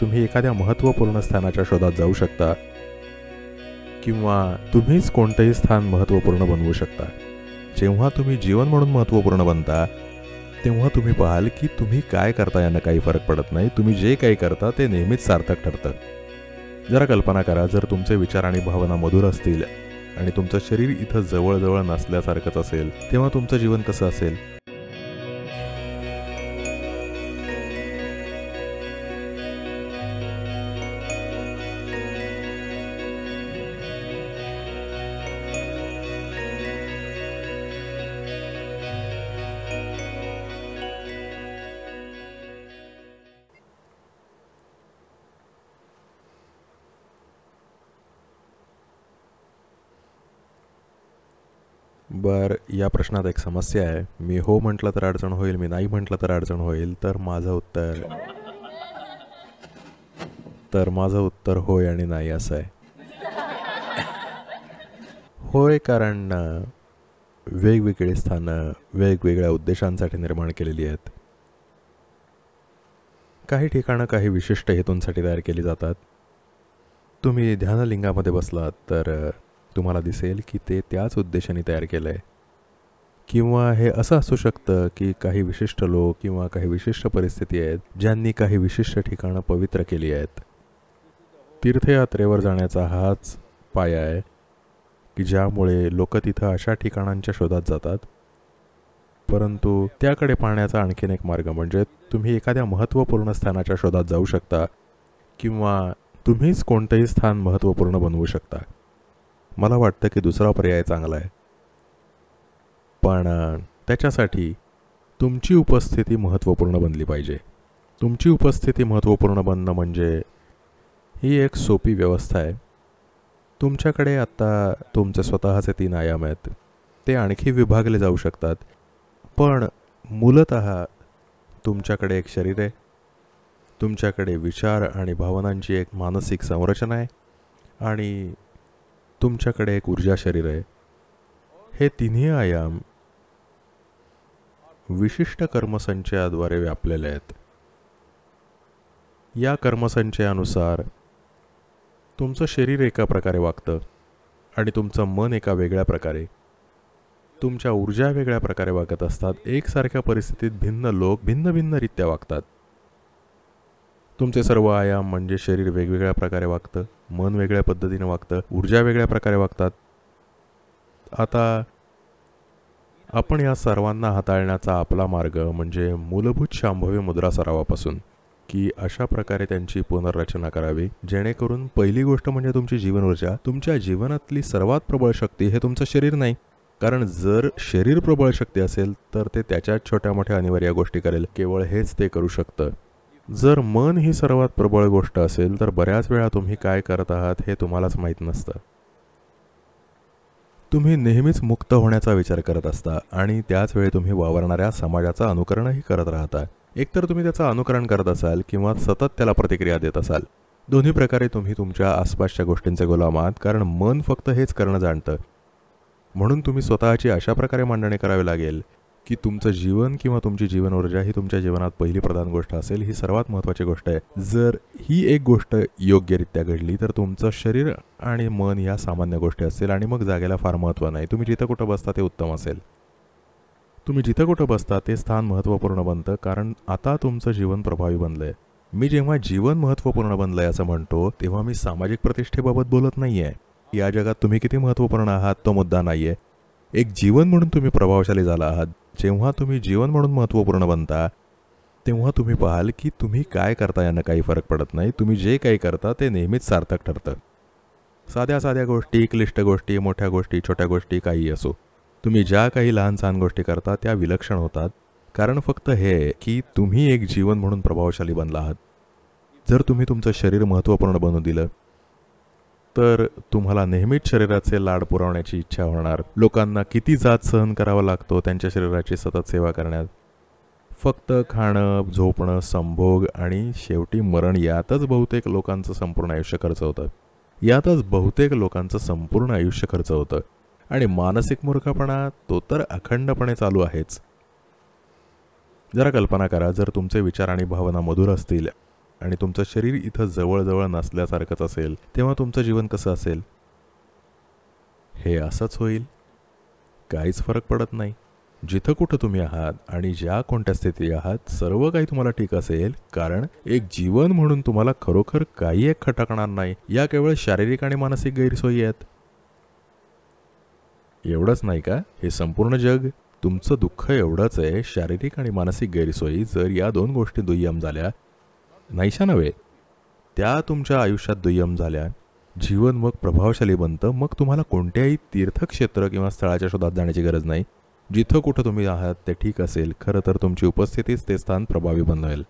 तुम्ही एखाद्या महत्त्वपूर्ण स्थानाच्या शोधात जाऊ शकता किंवा तुम्हीच कोणतंही स्थान महत्त्वपूर्ण बनवू शकता जेव्हा तुम्ही जीवन म्हणून महत्त्वपूर्ण बनता तेव्हा तुम्ही पाहाल की तुम्ही काय करता यांना काही फरक पडत नाही तुम्ही जे काही करता ते नेहमीच सार्थक ठरतं जरा कल्पना करा जर तुमचे विचार आणि भावना मधुर असतील आणि तुमचं शरीर इथं जवळजवळ नसल्यासारखंच असेल तेव्हा तुमचं जीवन कसं असेल बर या प्रश्नात एक समस्या आहे मी हो म्हटलं तर अडचण होईल मी नाही म्हटलं तर अडचण होईल तर माझं उत्तर तर माझं उत्तर होय आणि नाही असं आहे होय कारण वेगवेगळी स्थानं वेगवेगळ्या उद्देशांसाठी निर्माण केलेली आहेत काही ठिकाणं काही विशिष्ट हेतूंसाठी तयार केली जातात तुम्ही ध्यानलिंगामध्ये बसलात तर तुम्हाला दिसेल की ते त्याच उद्देशाने तयार केलं आहे किंवा हे असं असू शकतं की काही विशिष्ट लोक किंवा काही विशिष्ट परिस्थिती आहेत ज्यांनी काही विशिष्ट ठिकाणं पवित्र केली आहेत तीर्थयात्रेवर जाण्याचा हाच पाया आहे की ज्यामुळे लोक तिथं अशा ठिकाणांच्या शोधात जातात परंतु त्याकडे पाहण्याचा आणखीन एक मार्ग म्हणजे तुम्ही एखाद्या महत्त्वपूर्ण स्थानाच्या शोधात जाऊ शकता किंवा तुम्हीच कोणतंही स्थान महत्त्वपूर्ण बनवू शकता मला वाटतं की दुसरा पर्याय चांगला आहे पण त्याच्यासाठी तुमची उपस्थिती महत्त्वपूर्ण बनली पाहिजे तुमची उपस्थिती महत्त्वपूर्ण बनणं म्हणजे ही एक सोपी व्यवस्था आहे तुमच्याकडे आत्ता तुमचे स्वतःचे तीन आयाम आहेत ते आणखी विभागले जाऊ शकतात पण मूलत तुमच्याकडे एक शरीर आहे तुमच्याकडे विचार आणि भावनांची एक मानसिक संरचना आहे आणि तुमच्याकडे एक ऊर्जा शरीर आहे हे तिन्ही आयाम विशिष्ट कर्मसंचयाद्वारे व्यापलेले आहेत या कर्मसंचयानुसार तुमचं शरीर एका प्रकारे वागतं आणि तुमचं मन एका वेगळ्या प्रकारे तुमच्या ऊर्जा वेगळ्या प्रकारे वागत असतात एकसारख्या परिस्थितीत भिन्न लोक भिन्न भिन्नरित्या वागतात तुमचे सर्व आयाम म्हणजे शरीर वेगवेगळ्या प्रकारे वागतं मन वेगळ्या पद्धतीने वागतं ऊर्जा वेगळ्या प्रकारे वागतात आता आपण या सर्वांना हाताळण्याचा आपला मार्ग म्हणजे मूलभूत शांभवी मुद्रा सरावापासून की अशा प्रकारे त्यांची पुनर्रचना करावी जेणेकरून पहिली गोष्ट म्हणजे तुमची जीवन ऊर्जा तुमच्या जीवनातली सर्वात प्रबळ शक्ती हे तुमचं शरीर नाही कारण जर शरीर प्रबळ शक्ती असेल तर ते त्याच्याच छोट्या मोठ्या अनिवार्य गोष्टी करेल केवळ हेच ते करू शकतं जर मन ही सर्वात प्रबळ गोष्ट असेल तर बऱ्याच वेळा तुम्ही काय करत आहात हे तुम्हालाच माहीत नसतं तुम्ही नेहमीच मुक्त होण्याचा विचार करत असता आणि त्याच वेळी तुम्ही वावरणाऱ्या समाजाचं अनुकरणही करत राहता एकतर तुम्ही त्याचं अनुकरण करत असाल किंवा सतत त्याला प्रतिक्रिया देत असाल दोन्ही प्रकारे तुम्ही तुमच्या आसपासच्या गोष्टींचे गुलाम आहात कारण मन फक्त हेच करणं जाणतं म्हणून तुम्ही स्वतःची अशा प्रकारे मांडणी करावी लागेल की तुमचं जीवन किंवा तुमची जीवन ऊर्जा ही तुमच्या जीवनात पहिली प्रधान गोष्ट असेल ही सर्वात महत्त्वाची गोष्ट आहे जर ही एक गोष्ट योग्यरित्या घडली तर तुमचं शरीर आणि मन या सामान्य गोष्टी असतील आणि मग जागेला फार महत्त्व नाही तुम्ही जिथं कुठं बसता ते उत्तम असेल तुम्ही जिथं कुठं बसता ते स्थान महत्त्वपूर्ण बनतं कारण आता तुमचं जीवन प्रभावी बनलं आहे मी जेव्हा जीवन महत्त्वपूर्ण बनलं आहे असं म्हणतो तेव्हा मी सामाजिक प्रतिष्ठेबाबत बोलत नाही आहे या जगात तुम्ही किती महत्त्वपूर्ण आहात तो मुद्दा नाही आहे एक जीवन म्हणून तुम्ही प्रभावशाली झाला आहात जेव्हा तुम्ही जीवन म्हणून महत्त्वपूर्ण बनता तेव्हा तुम्ही पाहाल की तुम्ही काय करता यांना काही फरक पडत नाही तुम्ही जे काही करता ते नेहमीच सार्थक ठरतं साध्या साध्या गोष्टी क्लिष्ट गोष्टी मोठ्या गोष्टी छोट्या गोष्टी काही असो तुम्ही ज्या काही लहान सहान गोष्टी करता त्या विलक्षण होतात कारण फक्त हे की तुम्ही एक जीवन म्हणून प्रभावशाली बनला आहात जर तुम्ही तुमचं शरीर महत्त्वपूर्ण बनवून दिलं तर तुम्हाला नेहमीच शरीराचे लाड पुरवण्याची इच्छा होणार लोकांना किती जात सहन करावा लागतो त्यांच्या शरीराची सतत सेवा करण्यात फक्त खाणं झोपणं संभोग आणि शेवटी मरण यातच बहुतेक लोकांचं संपूर्ण आयुष्य खर्च होतं यातच बहुतेक लोकांचं संपूर्ण आयुष्य खर्च होतं आणि मानसिक मूर्खपणा तो तर अखंडपणे चालू आहेच जरा कल्पना करा जर तुमचे विचार आणि भावना मधुर असतील आणि तुमचं शरीर इथं जवळजवळ नसल्यासारखंच असेल तेव्हा तुमचं जीवन कसं असेल हे असंच होईल काहीच फरक पडत नाही जिथं कुठं तुम्ही आहात आणि ज्या कोणत्या स्थिती आहात सर्व काही तुम्हाला ठीक असेल कारण एक जीवन म्हणून तुम्हाला खरोखर काही एक खटकणार नाही या केवळ शारीरिक आणि मानसिक गैरसोयी आहेत एवढंच नाही का हे संपूर्ण जग तुमचं दुःख एवढंच आहे शारीरिक आणि मानसिक गैरसोयी जर या दोन गोष्टी दुय्यम झाल्या नाहीशा नव्हे त्या तुमच्या आयुष्यात दुय्यम झाल्या जीवन मग प्रभावशाली बनतं मग तुम्हाला कोणत्याही तीर्थक्षेत्र किंवा स्थळाच्या शोधात जाण्याची गरज नाही जिथं कुठं तुम्ही आहात ते ठीक असेल खरं तर तुमची उपस्थितीच ते स्थान प्रभावी बनवेल